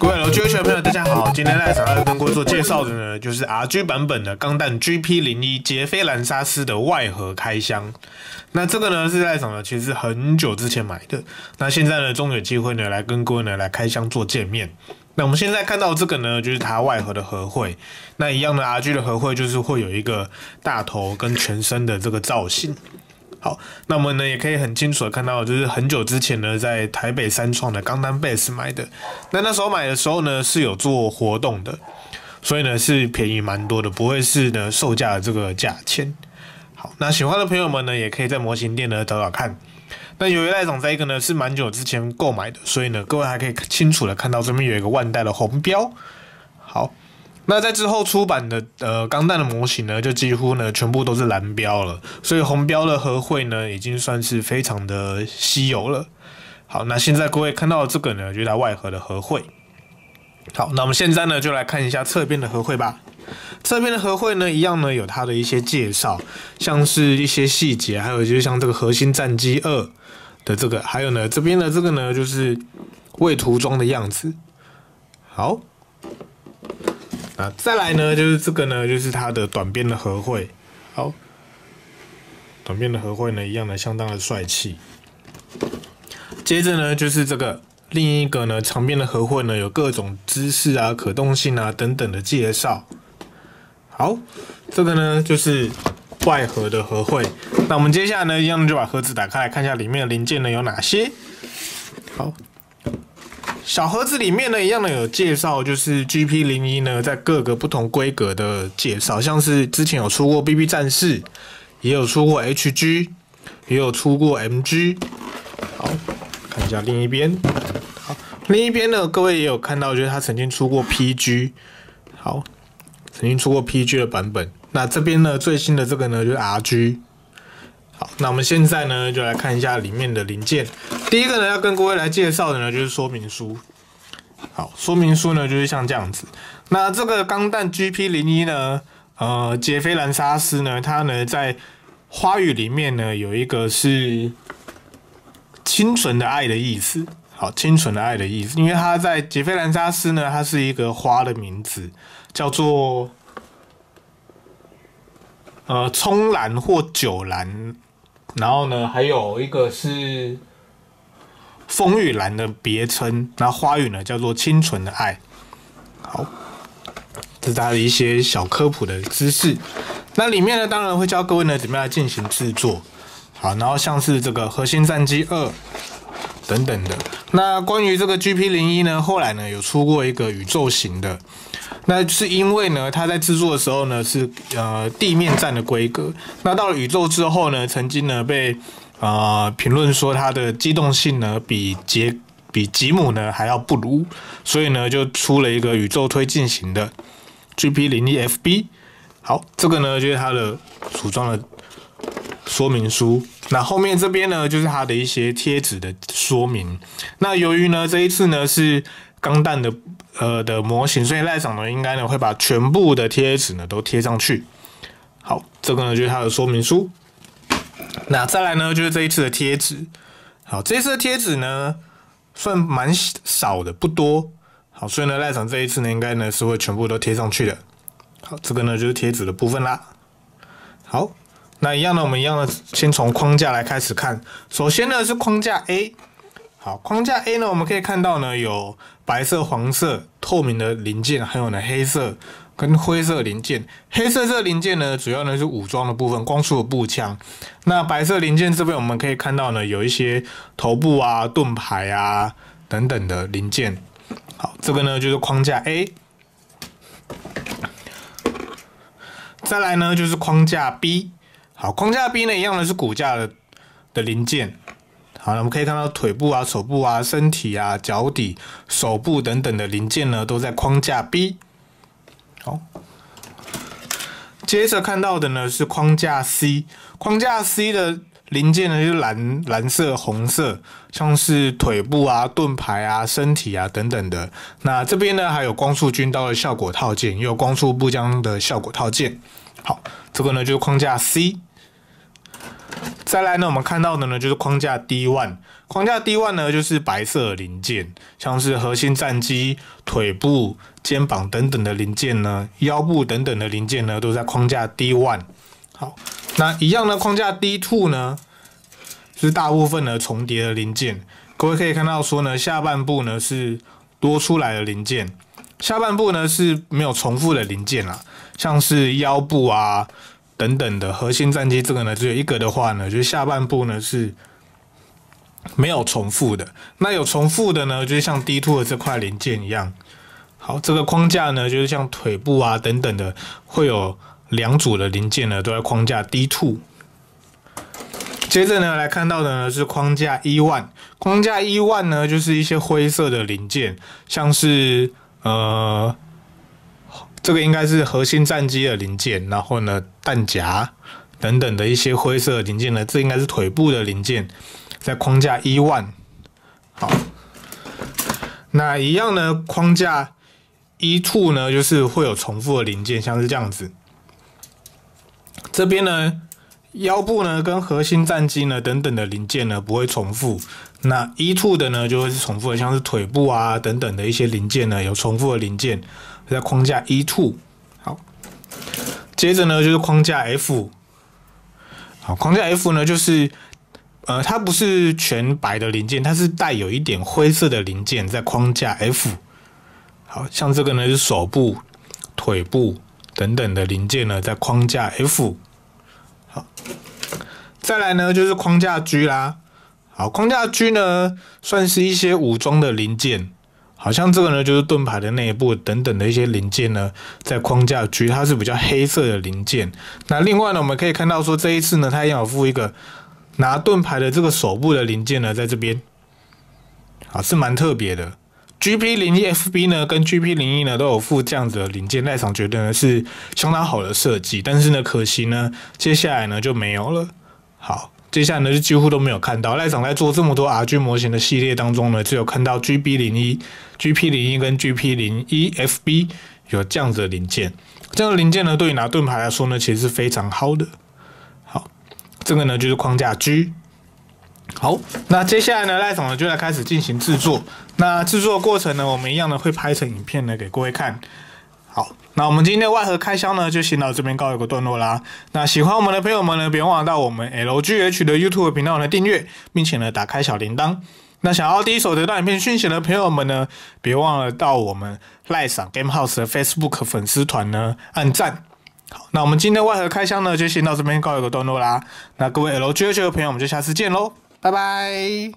各位 R G 圈的朋友，大家好！今天来想要跟各位做介绍的呢，就是 R G 版本的钢弹 G P 零一杰菲兰沙斯的外盒开箱。那这个呢是在什么？其实很久之前买的。那现在呢，终于有机会呢，来跟各位呢来开箱做见面。那我们现在看到这个呢，就是它外盒的盒绘。那一样的 R G 的盒绘，就是会有一个大头跟全身的这个造型。好，那我们呢也可以很清楚的看到，就是很久之前呢，在台北三创的钢丹贝斯买的。那那时候买的时候呢是有做活动的，所以呢是便宜蛮多的，不会是呢售价的这个价钱。好，那喜欢的朋友们呢也可以在模型店呢找找看。那有一代长这个呢是蛮久之前购买的，所以呢各位还可以清楚的看到这边有一个万代的红标。好。那在之后出版的呃钢弹的模型呢，就几乎呢全部都是蓝标了，所以红标的和会呢，已经算是非常的稀有了。好，那现在各位看到这个呢，就是它外盒的和会。好，那我们现在呢，就来看一下侧边的和会吧。侧边的和会呢，一样呢有它的一些介绍，像是一些细节，还有就像这个核心战机二的这个，还有呢这边的这个呢，就是未涂装的样子。好。那再来呢，就是这个呢，就是它的短边的合会，好，短边的合会呢，一样的相当的帅气。接着呢，就是这个另一个呢，长边的合会呢，有各种姿势啊、可动性啊等等的介绍。好，这个呢就是外盒的盒会。那我们接下来呢，一样的就把盒子打开来看一下里面的零件呢有哪些。好。小盒子里面呢，一样的有介绍，就是 GP 零一呢，在各个不同规格的介绍，像是之前有出过 BB 战士，也有出过 HG，也有出过 MG。好，看一下另一边。好，另一边呢，各位也有看到，就是他曾经出过 PG，好，曾经出过 PG 的版本。那这边呢，最新的这个呢，就是 RG。那我们现在呢，就来看一下里面的零件。第一个呢，要跟各位来介绍的呢，就是说明书。好，说明书呢，就是像这样子。那这个钢弹 GP 零一呢，呃，杰菲兰沙斯呢，它呢，在花语里面呢，有一个是清纯的爱的意思。好，清纯的爱的意思，因为它在杰菲兰沙斯呢，它是一个花的名字，叫做呃葱兰或酒兰。然后呢，还有一个是风雨兰的别称，那花语呢叫做清纯的爱。好，这是它的一些小科普的知识。那里面呢，当然会教各位呢怎么样进行制作。好，然后像是这个核心战机二等等的。那关于这个 GP 零一呢，后来呢有出过一个宇宙型的。那是因为呢，它在制作的时候呢是呃地面站的规格，那到了宇宙之后呢，曾经呢被啊评论说它的机动性呢比杰比吉姆呢还要不如，所以呢就出了一个宇宙推进型的 GP 零一 FB。好，这个呢就是它的组装的说明书，那后面这边呢就是它的一些贴纸的。说明，那由于呢这一次呢是钢弹的呃的模型，所以赖厂呢应该呢会把全部的贴纸呢都贴上去。好，这个呢就是它的说明书。那再来呢就是这一次的贴纸。好，这一次的贴纸呢算蛮少的，不多。好，所以呢赖厂这一次呢应该呢是会全部都贴上去的。好，这个呢就是贴纸的部分啦。好，那一样呢我们一样呢先从框架来开始看。首先呢是框架 A。好，框架 A 呢？我们可以看到呢，有白色、黄色、透明的零件，还有呢黑色跟灰色零件。黑色这零件呢，主要呢是武装的部分，光速的步枪。那白色零件这边我们可以看到呢，有一些头部啊、盾牌啊等等的零件。好，这个呢就是框架 A。再来呢就是框架 B。好，框架 B 呢一样的是骨架的的零件。好了，我们可以看到腿部啊、手部啊、身体啊、脚底、手部等等的零件呢，都在框架 B。好，接着看到的呢是框架 C，框架 C 的零件呢就是蓝、蓝色、红色，像是腿部啊、盾牌啊、身体啊等等的。那这边呢还有光速军刀的效果套件，也有光速步枪的效果套件。好，这个呢就是框架 C。再来呢，我们看到的呢就是框架 D one，框架 D one 呢就是白色零件，像是核心战机腿部、肩膀等等的零件呢，腰部等等的零件呢都在框架 D one。好，那一样呢，框架 D two 呢是大部分的重叠的零件。各位可以看到说呢，下半部呢是多出来的零件，下半部呢是没有重复的零件啦，像是腰部啊。等等的核心战机，这个呢只有一个的话呢，就是下半部呢是没有重复的。那有重复的呢，就是像 D two 的这块零件一样。好，这个框架呢，就是像腿部啊等等的，会有两组的零件呢都在框架 D two。接着呢，来看到的呢是框架一万，框架一万呢就是一些灰色的零件，像是呃。这个应该是核心战机的零件，然后呢，弹夹等等的一些灰色零件呢，这应该是腿部的零件，在框架一万。好，那一样呢，框架一 two 呢，就是会有重复的零件，像是这样子。这边呢，腰部呢跟核心战机呢等等的零件呢不会重复，那一 two 的呢就会是重复的，像是腿部啊等等的一些零件呢有重复的零件。在框架 E two 好，接着呢就是框架 F，好，框架 F 呢就是呃它不是全白的零件，它是带有一点灰色的零件在框架 F，好像这个呢是手部、腿部等等的零件呢在框架 F，好，再来呢就是框架 G 啦，好，框架 G 呢算是一些武装的零件。好像这个呢，就是盾牌的内部等等的一些零件呢，在框架区它是比较黑色的零件。那另外呢，我们可以看到说这一次呢，它也有附一个拿盾牌的这个手部的零件呢，在这边，啊，是蛮特别的。GP 零一 FB 呢，跟 GP 零一呢都有附这样子的零件，赖场觉得呢是相当好的设计，但是呢可惜呢，接下来呢就没有了。好。接下来呢，就几乎都没有看到赖总在做这么多 RG 模型的系列当中呢，只有看到 GB 零一、GP 零一跟 GP 零一 FB 有这样子的零件。这个零件呢，对于拿盾牌来说呢，其实是非常好的。好，这个呢就是框架 G。好，那接下来呢，赖总呢就来开始进行制作。那制作过程呢，我们一样呢会拍成影片呢给各位看。好，那我们今天的外盒开箱呢，就先到这边告一个段落啦。那喜欢我们的朋友们呢，别忘了到我们 L G H 的 YouTube 频道来订阅，并且呢打开小铃铛。那想要第一手得到影片讯息的朋友们呢，别忘了到我们赖赏 Game House 的 Facebook 粉丝团呢按赞。好，那我们今天的外盒开箱呢，就先到这边告一个段落啦。那各位 L G H 的朋友我们就下次见喽，拜拜。